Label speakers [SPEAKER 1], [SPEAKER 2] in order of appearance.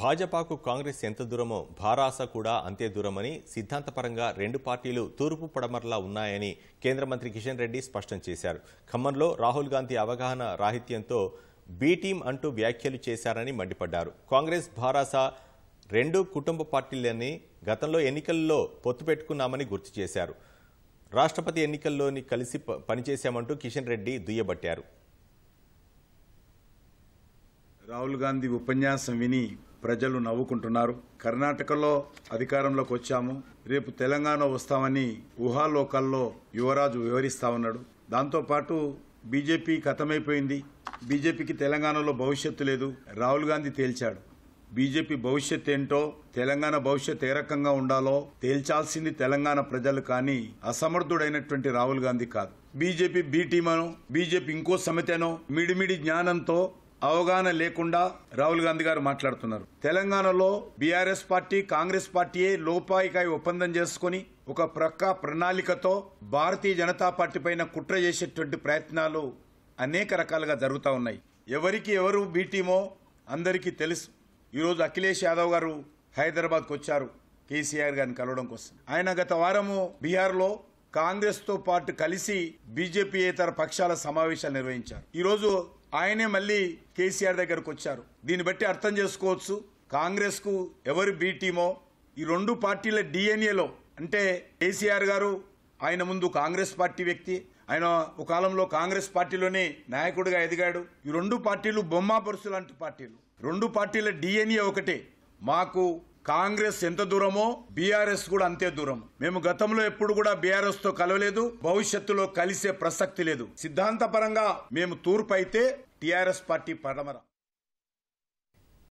[SPEAKER 1] భాజపాకు కాంగ్రెస్ ఎంత దూరమో భారాస కూడా అంతే దూరమని సిద్ధాంతపరంగా రెండు పార్టీలు తూర్పు పడమరలా ఉన్నాయని కేంద్ర మంత్రి కిషన్ రెడ్డి స్పష్టం చేశారు ఖమ్మంలో రాహుల్ గాంధీ అవగాహన రాహిత్యంతో బీ టీం అంటూ వ్యాఖ్యలు చేశారని మండిపడ్డారు కాంగ్రెస్ భారాస రెండు కుటుంబ పార్టీలని గతంలో ఎన్నికల్లో పొత్తు పెట్టుకున్నామని గుర్తు చేశారు రాష్ట్రపతి ఎన్నికల్లోని కలిసి పనిచేశామంటూ కిషన్ రెడ్డి దుయ్యబట్టారు
[SPEAKER 2] రాహుల్ గాంధీ ఉపన్యాసం విని ప్రజలు నవ్వుకుంటున్నారు కర్ణాటకలో అధికారంలోకి వచ్చాము రేపు తెలంగాణ వస్తామని ఊహాలోకాల్లో యువరాజు వివరిస్తా ఉన్నాడు దాంతోపాటు బీజేపీ కథమైపోయింది బీజేపీకి తెలంగాణలో భవిష్యత్తు లేదు రాహుల్ గాంధీ తేల్చాడు బీజేపీ భవిష్యత్ ఏంటో తెలంగాణ భవిష్యత్ ఏ రకంగా ఉండాలో తేల్చాల్సింది తెలంగాణ ప్రజలు కానీ అసమర్థుడైనటువంటి రాహుల్ గాంధీ కాదు బీజేపీ బీ బీజేపీ ఇంకో సమితనో మిడిమిడి జ్ఞానంతో అవగాహన లేకుండా రాహుల్ గాంధీ గారు మాట్లాడుతున్నారు తెలంగాణలో బీఆర్ఎస్ పార్టీ కాంగ్రెస్ పార్టీయే లోపాయికాయ ఒప్పందం చేసుకుని ఒక ప్రక్క ప్రణాళికతో భారతీయ జనతా పార్టీ పైన కుట్ర చేసేటువంటి ప్రయత్నాలు అనేక రకాలుగా జరుగుతూ ఉన్నాయి ఎవరికి ఎవరు బీటీమో అందరికీ తెలుసు ఈరోజు అఖిలేష్ యాదవ్ గారు హైదరాబాద్కు వచ్చారు కేసీఆర్ గారిని కలవడం కోసం ఆయన గత వారము బీహార్లో కాంగ్రెస్తో పాటు కలిసి బీజేపీయేతర పక్షాల సమావేశాలు నిర్వహించారు ఈరోజు ఆయనే మళ్ళీ కేసీఆర్ దగ్గరకు వచ్చారు దీన్ని బట్టి అర్థం చేసుకోవచ్చు కాంగ్రెస్కు ఎవరు బీటీమో ఈ రెండు పార్టీల డిఎన్ఏలో అంటే కేసీఆర్ గారు ఆయన ముందు కాంగ్రెస్ పార్టీ వ్యక్తి ఆయన ఒక కాలంలో కాంగ్రెస్ పార్టీలోనే నాయకుడిగా ఎదిగాడు ఈ రెండు పార్టీలు బొమ్మా లాంటి పార్టీలు రెండు పార్టీల డిఎన్ఏ ఒకటే మాకు కాంగ్రెస్ ఎంత దూరమో బీఆర్ఎస్ కూడా అంతే దూరం మేము గతంలో ఎప్పుడు కూడా బీఆర్ఎస్ తో కలవలేదు భవిష్యత్తులో కలిసే ప్రసక్తి లేదు సిద్ధాంతపరంగా మేము తూర్పు అయితే టీఆర్ఎస్ పార్టీ పడమరా